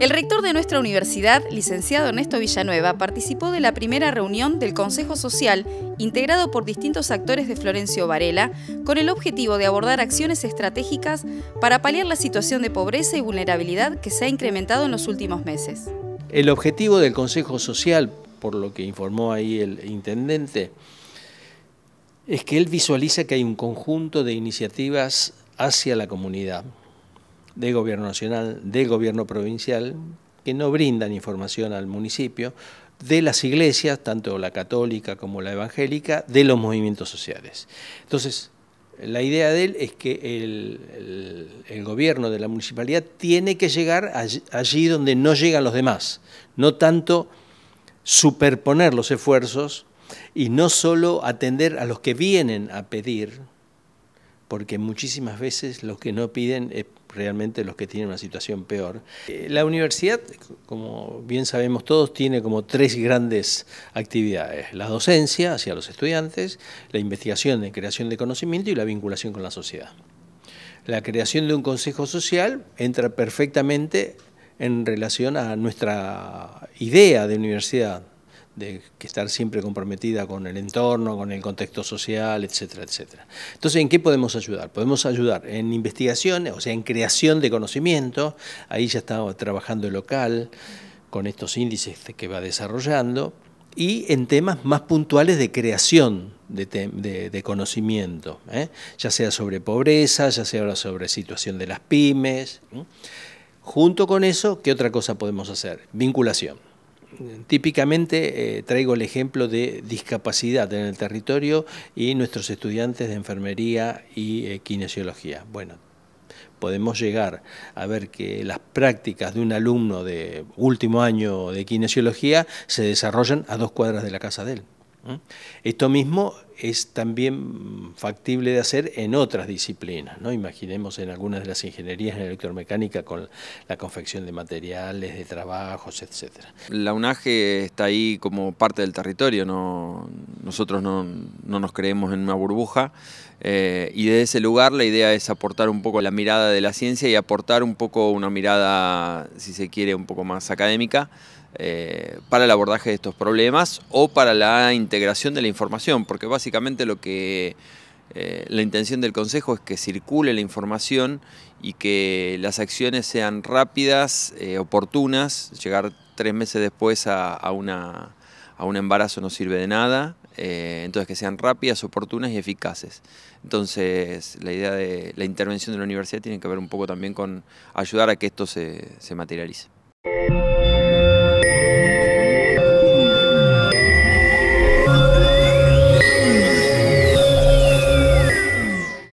El rector de nuestra universidad, licenciado Ernesto Villanueva, participó de la primera reunión del Consejo Social, integrado por distintos actores de Florencio Varela, con el objetivo de abordar acciones estratégicas para paliar la situación de pobreza y vulnerabilidad que se ha incrementado en los últimos meses. El objetivo del Consejo Social, por lo que informó ahí el intendente, es que él visualiza que hay un conjunto de iniciativas hacia la comunidad de gobierno nacional, de gobierno provincial, que no brindan información al municipio de las iglesias, tanto la católica como la evangélica, de los movimientos sociales. Entonces, la idea de él es que el, gobierno de la municipalidad tiene que llegar allí, allí donde no llegan los demás, no tanto superponer los esfuerzos y no solo atender a los que vienen a pedir porque muchísimas veces los que no piden es realmente los que tienen una situación peor. Eh, la universidad, como bien sabemos todos, tiene como tres grandes actividades. La docencia hacia los estudiantes, la investigación de creación de conocimiento y la vinculación con la sociedad. La creación de un consejo social entra perfectamente en relación a nuestra idea de universidad de que estar siempre comprometida con el entorno, con el contexto social, etcétera, etcétera. Entonces, ¿en qué podemos ayudar? Podemos ayudar en investigaciones, o sea, en creación de conocimiento, ahí ya está trabajando el local con estos índices que va desarrollando, y en temas más puntuales de creación de, conocimiento, ¿eh? ya sea sobre pobreza, ya sea sobre situación de las pymes. Junto con eso, ¿qué otra cosa podemos hacer? Vinculación. Típicamente eh, traigo el ejemplo de discapacidad en el territorio y nuestros estudiantes de enfermería y eh, kinesiología. Bueno, podemos llegar a ver que las prácticas de un alumno de último año de kinesiología se desarrollan a dos cuadras de la casa de él. Esto mismo es también factible de hacer en otras disciplinas, ¿no? Imaginemos en algunas de las ingenierías en electromecánica con la confección de materiales, de trabajos, etc. La UNAGE está ahí como parte del territorio, no, nosotros no, nos creemos en una burbuja eh, y desde ese lugar la idea es aportar un poco la mirada de la ciencia y aportar un poco una mirada, si se quiere, un poco más académica eh, para el abordaje de estos problemas o para la integración de la información, porque básicamente básicamente lo que eh, la intención del Consejo es que circule la información y que las acciones sean rápidas, eh, oportunas. Llegar tres meses después a, un embarazo no sirve de nada. Eh, entonces que sean rápidas, oportunas y eficaces. Entonces la idea de la intervención de la universidad tiene que ver un poco también con ayudar a que esto se materialice.